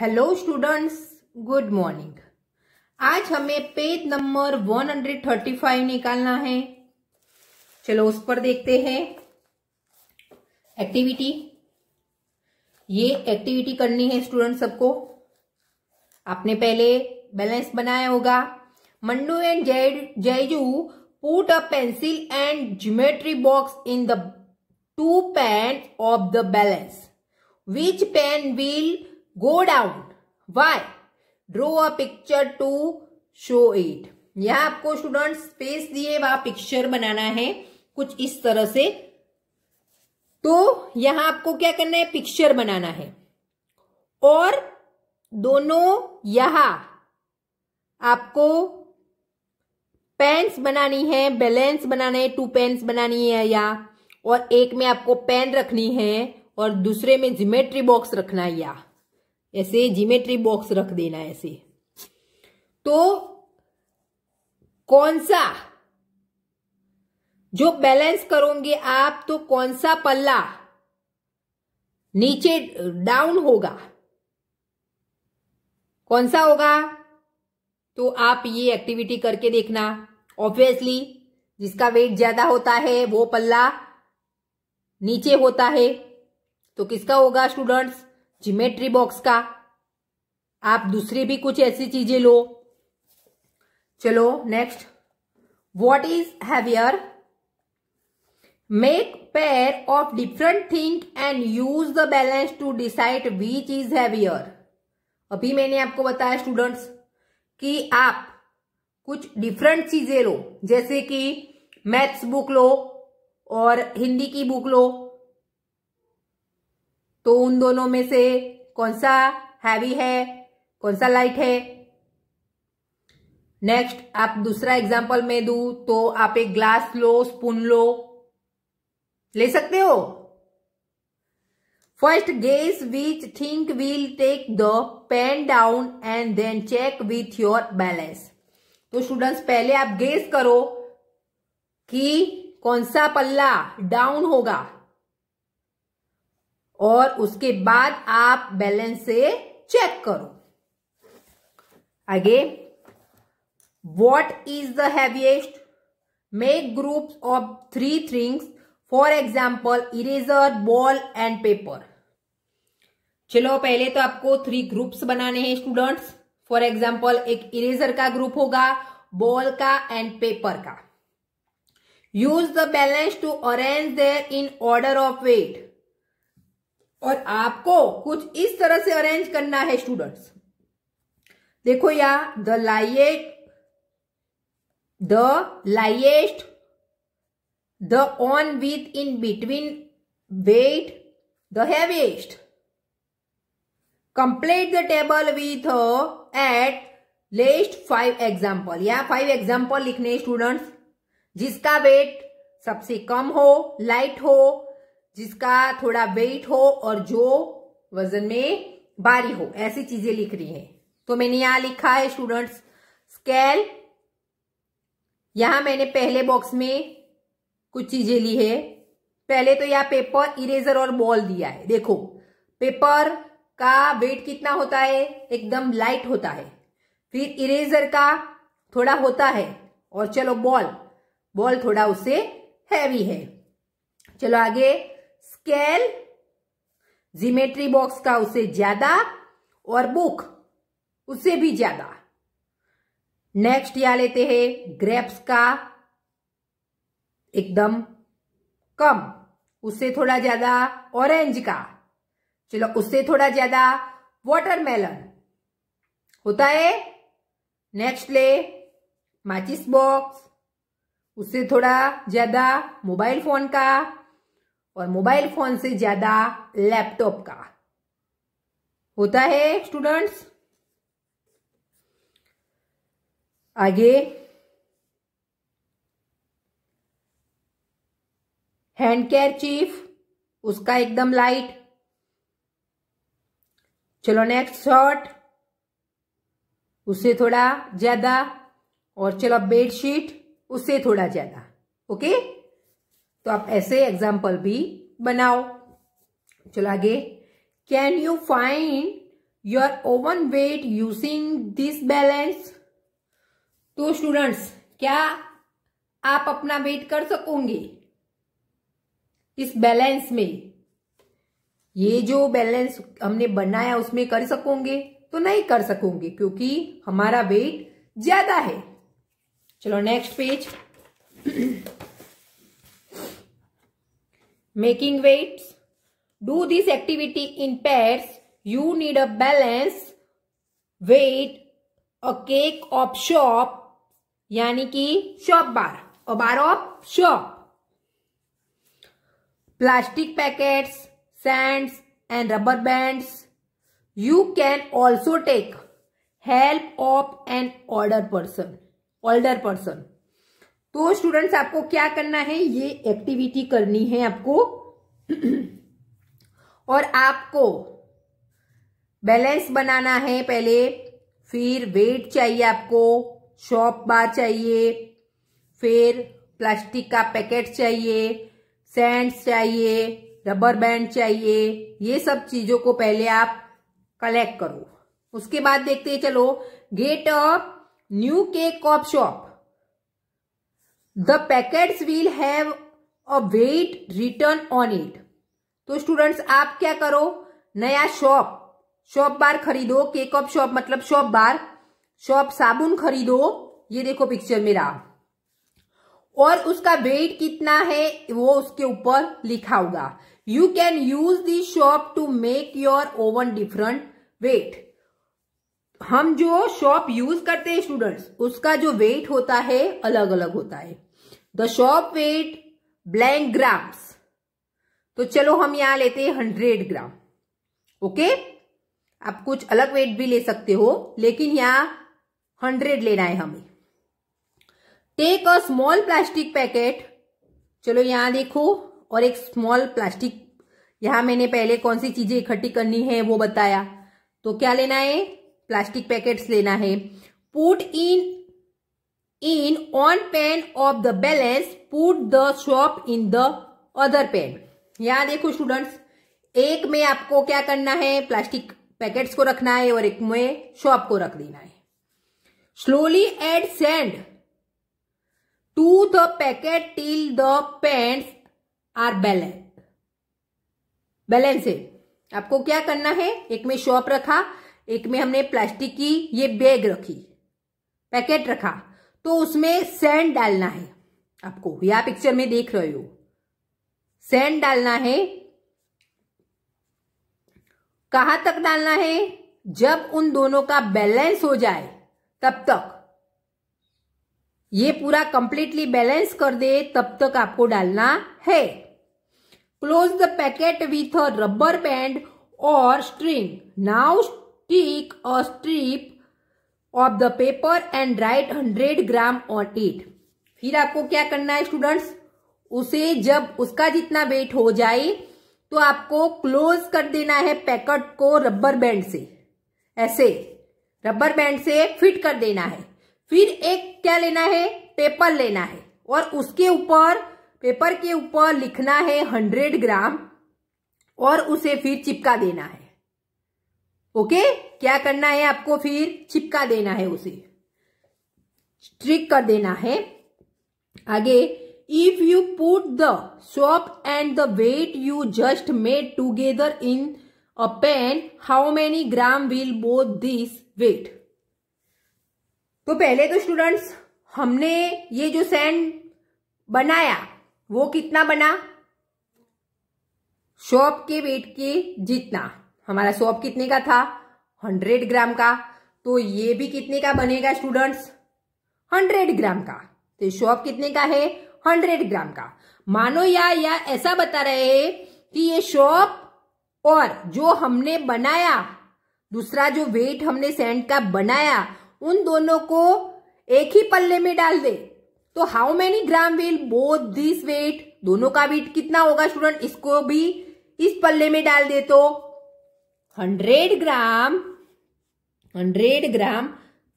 Hello students good morning आज हमें page number 135 निकालना है चलो उस पर देखते हैं एक्टिविटी ये एक्टिविटी करनी है स्टूडेंट सबको आपने पहले बैलेंस बनाया होगा Mandu and Jay Jayju put a pencil and geometry box in the two pan of the balance which pan will go down why draw a picture to show it यहां आपको स्टूडेंट स्पेस दिए व पिक्चर बनाना है कुछ इस तरह से तो यहां आपको क्या करना है पिक्चर बनाना है और दोनों यहां आपको पेन्स बनानी है बैलेंस बनाना है टू पेन्स बनानी है या और एक में आपको पेन रखनी है और दूसरे में जिमेट्री बॉक्स रखना है या ऐसे जिमेट्री बॉक्स रख देना ऐसे तो कौन सा जो बैलेंस करोगे आप तो कौन सा पल्ला नीचे डाउन होगा कौन सा होगा तो आप ये एक्टिविटी करके देखना ऑब्वियसली जिसका वेट ज्यादा होता है वो पल्ला नीचे होता है तो किसका होगा स्टूडेंट्स जिमेट्री बॉक्स का आप दूसरी भी कुछ ऐसी चीजें लो चलो next what is heavier make pair of different thing and use the balance to decide which is heavier अभी मैंने आपको बताया स्टूडेंट्स कि आप कुछ डिफरेंट चीजें लो जैसे कि मैथ्स बुक लो और हिंदी की बुक लो तो उन दोनों में से कौन सा हैवी है कौन सा लाइट है नेक्स्ट आप दूसरा एग्जाम्पल में दू तो आप एक ग्लास लो स्पून लो ले सकते हो first guess which think will take the pan down and then check with your balance तो स्टूडेंट्स पहले आप गेस करो कि कौन सा पल्ला डाउन होगा और उसके बाद आप बैलेंस से चेक करो आगे what is the heaviest make group of three things for example eraser ball and paper चलो पहले तो आपको थ्री ग्रुप्स बनाने हैं स्टूडेंट्स फॉर एग्जाम्पल एक इरेजर का ग्रुप होगा बॉल का एंड पेपर का use the balance to arrange their in order of weight और आपको कुछ इस तरह से अरेंज करना है स्टूडेंट्स देखो या the light the lightest the one with in between weight the heaviest complete the table with at least five example या फाइव एग्जाम्पल लिखने स्टूडेंट्स जिसका वेट सबसे कम हो लाइट हो जिसका थोड़ा वेट हो और जो वजन में भारी हो ऐसी चीजें लिख रही हैं तो मैंने यहां लिखा है स्टूडेंट्स स्केल यहां मैंने पहले बॉक्स में कुछ चीजें ली है पहले तो यहाँ पेपर इरेजर और बॉल दिया है देखो पेपर का वेट कितना होता है एकदम लाइट होता है फिर इरेजर का थोड़ा होता है और चलो बॉल बॉल थोड़ा उससे हैवी है चलो आगे स्केल जिमेट्री बॉक्स का उससे ज्यादा और बुक उससे भी ज्यादा नेक्स्ट या लेते हैं ग्रेप्स का एकदम कम उससे थोड़ा ज्यादा ऑरेंज का चलो उससे थोड़ा ज्यादा वाटरमेलन होता है नेक्स्ट ले माचिस बॉक्स उससे थोड़ा ज्यादा मोबाइल फोन का और मोबाइल फोन से ज्यादा लैपटॉप का होता है स्टूडेंट्स आगे हैंड केयर चीफ उसका एकदम लाइट चलो नेक्स्ट शॉर्ट उससे थोड़ा ज्यादा और चलो बेडशीट उससे थोड़ा ज्यादा ओके तो आप ऐसे एग्जाम्पल भी बनाओ चलो आगे can you find your own weight using this balance तो स्टूडेंट्स क्या आप अपना वेट कर सकोगे इस बैलेंस में ये जो बैलेंस हमने बनाया उसमें कर सकोगे तो नहीं कर सकोगे क्योंकि हमारा वेट ज्यादा है चलो next page making weights. Do this activity in pairs. You need a balance, weight, a cake of shop, यानी कि शॉप बार और bar of soap plastic packets sands and rubber bands you can also take help of an older person older person तो students आपको क्या करना है ये activity करनी है आपको और आपको बैलेंस बनाना है पहले फिर वेट चाहिए आपको शॉप बार चाहिए फिर प्लास्टिक का पैकेट चाहिए सैंड्स चाहिए रबर बैंड चाहिए ये सब चीजों को पहले आप कलेक्ट करो उसके बाद देखते हैं चलो get of new cake of soap the packets will have a weight written on it तो स्टूडेंट्स आप क्या करो नया शॉप शॉप बार खरीदो केक ऑफ शॉप मतलब शॉप बार शॉप साबुन खरीदो ये देखो पिक्चर में रहा और उसका वेट कितना है वो उसके ऊपर लिखा होगा you can use the soap to make your own different weight हम जो शॉप यूज करते हैं स्टूडेंट्स उसका जो वेट होता है अलग अलग होता है the soap weight blank grams तो चलो हम यहां लेते हैं हंड्रेड ग्राम ओके आप कुछ अलग वेट भी ले सकते हो लेकिन यहां हंड्रेड लेना है हमें take a small plastic packet चलो यहां देखो और एक स्मॉल प्लास्टिक यहां मैंने पहले कौन सी चीजें इकट्ठी करनी है वो बताया तो क्या लेना है प्लास्टिक पैकेट्स लेना है put in in on pan of the balance put the soap in the other pen यहां देखो स्टूडेंट्स एक में आपको क्या करना है प्लास्टिक पैकेट्स को रखना है और एक में शॉप को रख देना है slowly add sand to the packet till the pans are balance balance है आपको क्या करना है एक में शॉप रखा एक में हमने प्लास्टिक की ये बैग रखी पैकेट रखा तो उसमें सैंड डालना है आपको यह पिक्चर में देख रहे हो सैंड डालना है कहां तक डालना है जब उन दोनों का बैलेंस हो जाए तब तक ये पूरा कंप्लीटली बैलेंस कर दे तब तक आपको डालना है close the packet with a rubber band और string now stick a strip of the paper and write hundred gram on it फिर आपको क्या करना है स्टूडेंट्स उसे जब उसका जितना वेट हो जाए तो आपको क्लोज कर देना है पैकेट को रबर बैंड से ऐसे रबर बैंड से फिट कर देना है फिर एक क्या लेना है पेपर लेना है और उसके ऊपर पेपर के ऊपर लिखना है हंड्रेड ग्राम और उसे फिर चिपका देना है ओके क्या करना है आपको फिर चिपका देना है उसे ट्रिक कर देना है आगे if you put the soap and the weight you just made together in a pan how many gram will both this weight तो पहले तो स्टूडेंट्स हमने ये जो सैंड बनाया वो कितना बना शॉप के वेट के जितना हमारा सोप कितने का था हंड्रेड ग्राम का तो ये भी कितने का बनेगा स्टूडेंट्स हंड्रेड ग्राम का तो शॉप कितने का है हंड्रेड ग्राम का मानो या, या ऐसा बता रहे हैं कि ये शॉप और जो हमने बनाया दूसरा जो वेट हमने सेंट का बनाया उन दोनों को एक ही पल्ले में डाल दे तो how many gram will both this weight दोनों का वेट कितना होगा स्टूडेंट इसको भी इस पल्ले में डाल दे तो hundred gram hundred gram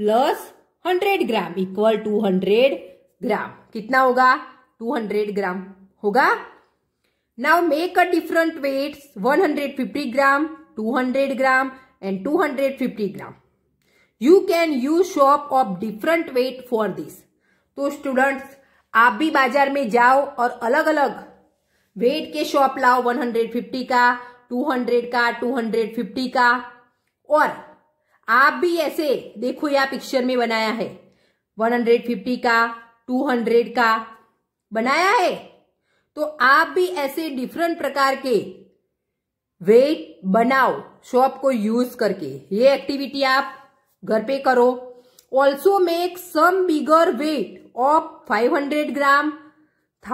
plus hundred gram equal to hundred gram कितना होगा टू हंड्रेड ग्राम होगा now make a different weight one hundred fifty gram two hundred gram and two hundred fifty gram you can use soap of different weight for this तो students आप भी बाजार में जाओ और अलग अलग वेट के शॉप लाओ 150 का 200 का 250 का और आप भी ऐसे देखो यह पिक्चर में बनाया है 150 का 200 का बनाया है तो आप भी ऐसे डिफरेंट प्रकार के वेट बनाओ शॉप को यूज करके ये एक्टिविटी आप घर पे करो also make some bigger weight of 500 gram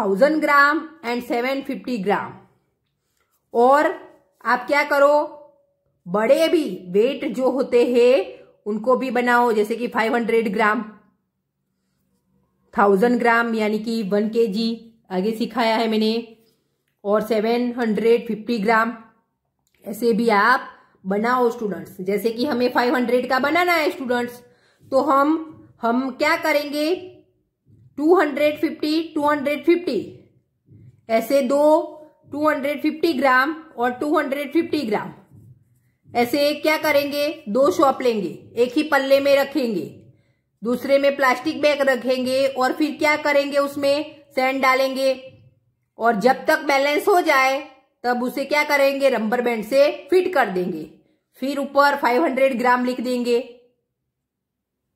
1000 gram and 750 gram और आप क्या करो बड़े भी वेट जो होते हैं उनको भी बनाओ जैसे कि 500 ग्राम थाउजेंड ग्राम यानी कि वन के जी आगे सिखाया है मैंने और सेवन हंड्रेड फिफ्टी ग्राम ऐसे भी आप बनाओ स्टूडेंट्स जैसे कि हमें फाइव हंड्रेड का बनाना है स्टूडेंट्स तो हम हम क्या करेंगे two hundred fifty two hundred fifty ऐसे दो 250 ग्राम और 250 ग्राम ऐसे क्या करेंगे दो शॉप लेंगे एक ही पल्ले में रखेंगे दूसरे में प्लास्टिक बैग रखेंगे और फिर क्या करेंगे उसमें सैंड डालेंगे और जब तक बैलेंस हो जाए तब उसे क्या करेंगे रबर बैंड से फिट कर देंगे फिर ऊपर 500 ग्राम लिख देंगे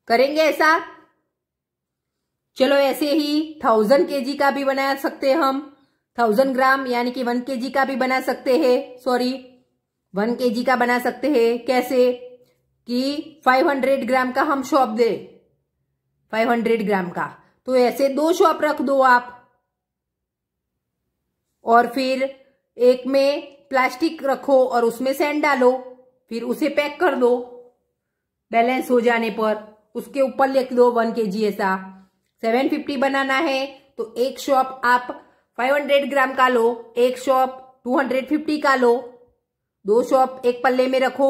करेंगे ऐसा चलो ऐसे ही थाउजेंड केजी का भी बना सकते हम थाउजेंड ग्राम यानी कि वन के का भी बना सकते हैं सॉरी वन के का बना सकते हैं कैसे कि 500 ग्राम का हम शॉप दे 500 ग्राम का तो ऐसे दो शॉप रख दो आप और फिर एक में प्लास्टिक रखो और उसमें सैंड डालो फिर उसे पैक कर दो बैलेंस हो जाने पर उसके ऊपर लिख दो वन के जी ऐसा सेवन फिफ्टी बनाना है तो एक शॉप आप 500 ग्राम का लो एक शॉप 250 का लो दो शॉप एक पल्ले में रखो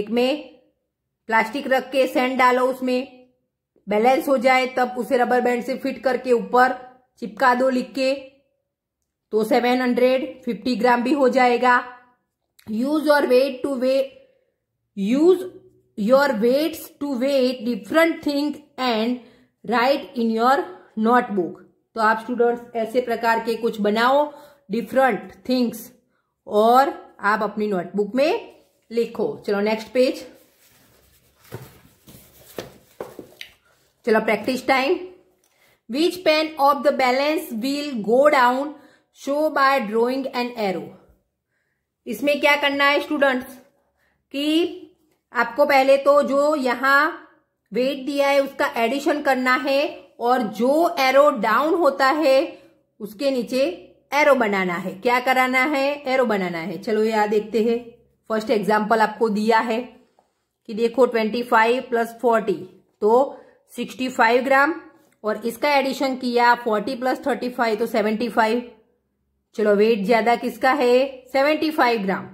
एक में प्लास्टिक रख के सैंड डालो उसमें बैलेंस हो जाए तब उसे रबर बैंड से फिट करके ऊपर चिपका दो लिख के तो 750 ग्राम भी हो जाएगा यूज और weight to weigh use your weights to weigh different thing and write in your notebook तो आप स्टूडेंट्स ऐसे प्रकार के कुछ बनाओ डिफरेंट थिंग्स और आप अपनी नोटबुक में लिखो चलो नेक्स्ट पेज चलो practice time which pan of the balance will go down show by drawing an arrow इसमें क्या करना है स्टूडेंट्स कि आपको पहले तो जो यहां वेट दिया है उसका एडिशन करना है और जो एरो डाउन होता है उसके नीचे एरो बनाना है क्या कराना है एरो बनाना है चलो यहां देखते हैं फर्स्ट एग्जाम्पल आपको दिया है कि देखो ट्वेंटी फाइव प्लस फोर्टी तो सिक्सटी फाइव ग्राम और इसका एडिशन किया फोर्टी प्लस थर्टी फाइव तो सेवेंटी फाइव चलो वेट ज्यादा किसका है सेवेंटी फाइव ग्राम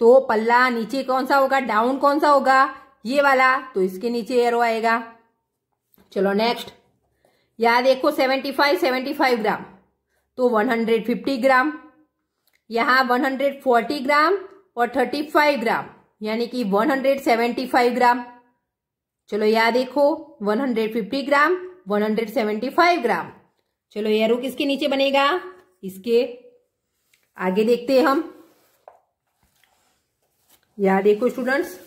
तो पल्ला नीचे कौन सा होगा डाउन कौन सा होगा ये वाला तो इसके नीचे एरो आएगा चलो नेक्स्ट या देखो 75 75 ग्राम तो 150 ग्राम यहाँ 140 ग्राम और 35 ग्राम यानी कि 175 ग्राम चलो यहाँ देखो 150 ग्राम 175 ग्राम चलो रुक इसके नीचे बनेगा इसके आगे देखते हैं हम यहाँ देखो स्टूडेंट्स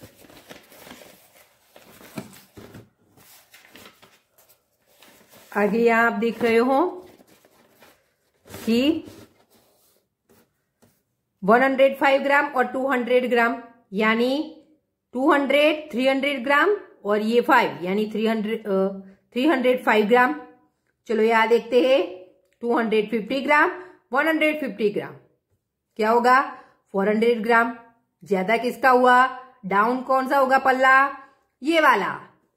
आगे यहां आप देख रहे हो कि 105 ग्राम और 200 ग्राम यानी 200 300 ग्राम और ये 5 यानी 300 305 ग्राम चलो यहां देखते हैं 250 ग्राम 150 ग्राम क्या होगा 400 ग्राम ज्यादा किसका हुआ डाउन कौन सा होगा पल्ला ये वाला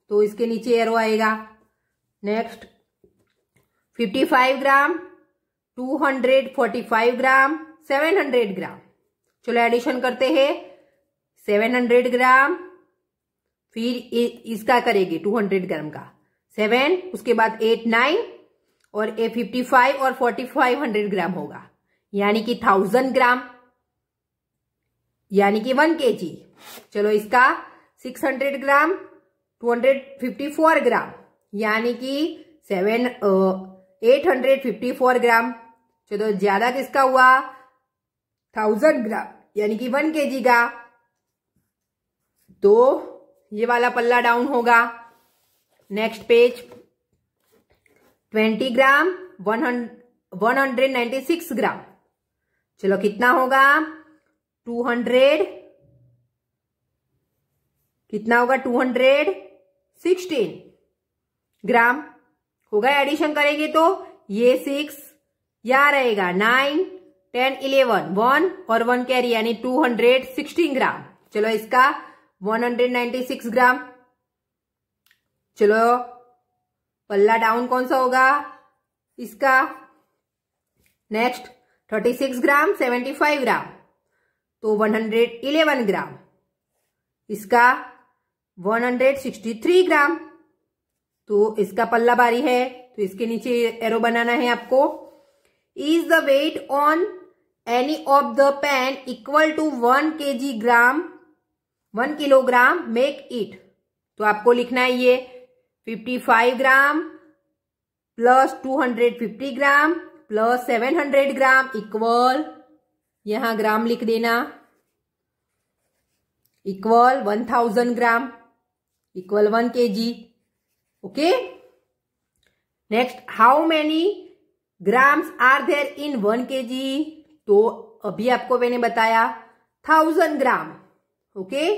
तो इसके नीचे एरो आएगा next fifty five gram two hundred forty five gram seven hundred gram चलो एडिशन करते हैं सेवन हंड्रेड ग्राम फिर इसका टू हंड्रेड ग्राम का सेवन उसके बाद एट नाइन और ए फिफ्टी फाइव और फोर्टी फाइव हंड्रेड ग्राम होगा यानी कि थाउजेंड ग्राम यानी कि वन के जी चलो इसका six hundred gram two hundred fifty four gram यानी कि सेवन 854 ग्राम चलो ज्यादा किसका हुआ थाउजेंड ग्राम यानी कि वन के का तो ये वाला पल्ला डाउन होगा next page twenty gram one hundred ninety six gram चलो कितना होगा टू हंड्रेड कितना होगा टू हंड्रेड सिक्सटीन ग्राम होगा एडिशन करेंगे तो ये सिक्स या रहेगा नाइन टेन इलेवन वन और वन कैरी यानी टू हंड्रेड सिक्सटीन ग्राम चलो इसका one hundred ninety six gram चलो पल्ला डाउन कौन सा होगा इसका next thirty six gram seventy five gram तो वन हंड्रेड इलेवन ग्राम इसका one hundred sixty three gram तो इसका पल्ला बारी है तो इसके नीचे एरो बनाना है आपको is the weight on any of the pan equal to one kg gram one kilogram make it तो आपको लिखना है ये fifty five gram plus two hundred fifty gram plus seven hundred gram equal यहां gram लिख देना equal one thousand gram equal one kg next how how grams are there in one kg तो अभी आपको मैंने बताया thousand gram okay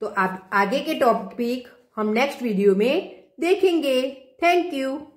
तो आप आगे के टॉपिक हम नेक्स्ट वीडियो में देखेंगे थैंक यू